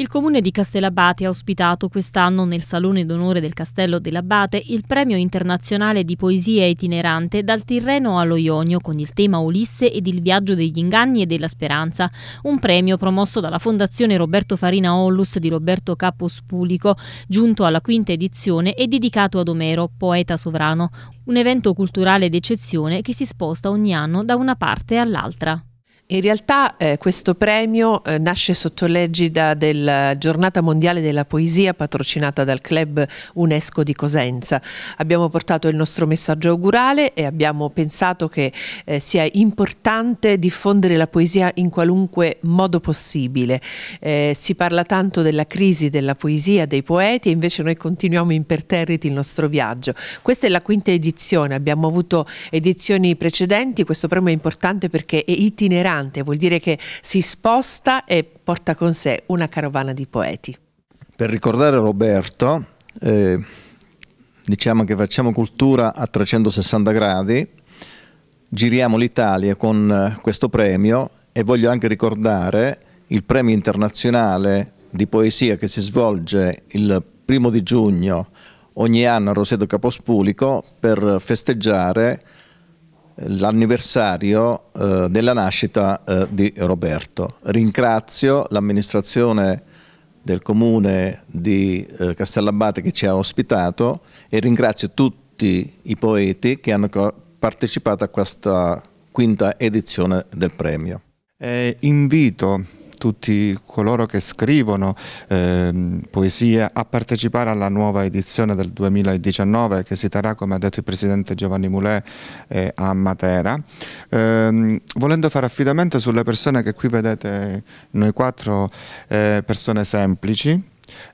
Il comune di Castellabate ha ospitato quest'anno nel Salone d'Onore del Castello dell'Abate il premio internazionale di poesia itinerante dal Tirreno allo Ionio con il tema Ulisse ed il viaggio degli inganni e della speranza, un premio promosso dalla Fondazione Roberto Farina Ollus di Roberto Pulico, giunto alla quinta edizione e dedicato ad Omero, poeta sovrano, un evento culturale d'eccezione che si sposta ogni anno da una parte all'altra. In realtà eh, questo premio eh, nasce sotto l'egida della eh, giornata mondiale della poesia patrocinata dal club UNESCO di Cosenza. Abbiamo portato il nostro messaggio augurale e abbiamo pensato che eh, sia importante diffondere la poesia in qualunque modo possibile. Eh, si parla tanto della crisi della poesia, dei poeti e invece noi continuiamo imperterriti il nostro viaggio. Questa è la quinta edizione, abbiamo avuto edizioni precedenti, questo premio è importante perché è itinerante costante, vuol dire che si sposta e porta con sé una carovana di poeti. Per ricordare Roberto, eh, diciamo che facciamo cultura a 360 gradi, giriamo l'Italia con eh, questo premio e voglio anche ricordare il premio internazionale di poesia che si svolge il primo di giugno ogni anno a Roseto Capospulico per festeggiare l'anniversario eh, della nascita eh, di Roberto. Ringrazio l'amministrazione del comune di eh, Castellabate che ci ha ospitato e ringrazio tutti i poeti che hanno partecipato a questa quinta edizione del premio. Eh, invito tutti coloro che scrivono eh, poesie a partecipare alla nuova edizione del 2019 che si terrà, come ha detto il Presidente Giovanni Mulè, eh, a Matera, eh, volendo fare affidamento sulle persone che qui vedete, noi quattro eh, persone semplici,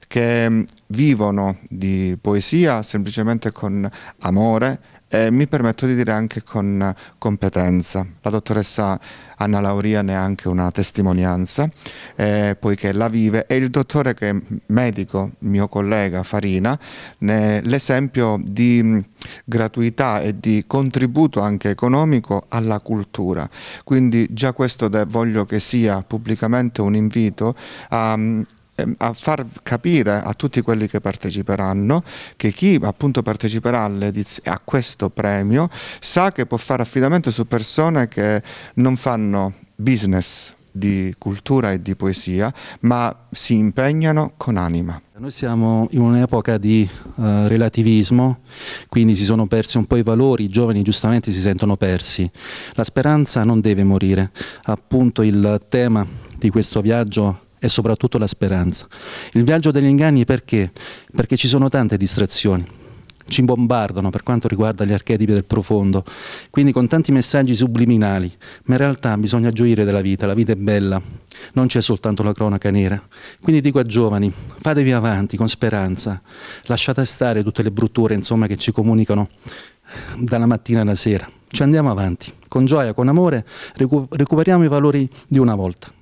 che mm, vivono di poesia semplicemente con amore e mi permetto di dire anche con competenza. La dottoressa Anna Lauria ne ha anche una testimonianza, eh, poiché la vive, e il dottore che è medico, mio collega Farina, l'esempio di mm, gratuità e di contributo anche economico alla cultura. Quindi già questo voglio che sia pubblicamente un invito a mm, Ehm, a far capire a tutti quelli che parteciperanno che chi appunto parteciperà a questo premio sa che può fare affidamento su persone che non fanno business di cultura e di poesia, ma si impegnano con anima. Noi siamo in un'epoca di uh, relativismo, quindi si sono persi un po' i valori, i giovani giustamente si sentono persi. La speranza non deve morire, appunto il tema di questo viaggio e soprattutto la speranza. Il viaggio degli inganni perché? Perché ci sono tante distrazioni ci bombardano per quanto riguarda gli archetipi del profondo, quindi con tanti messaggi subliminali, ma in realtà bisogna gioire della vita, la vita è bella, non c'è soltanto la cronaca nera. Quindi dico a giovani, fatevi avanti con speranza, lasciate stare tutte le brutture insomma, che ci comunicano dalla mattina alla sera, ci andiamo avanti, con gioia, con amore, recuperiamo i valori di una volta.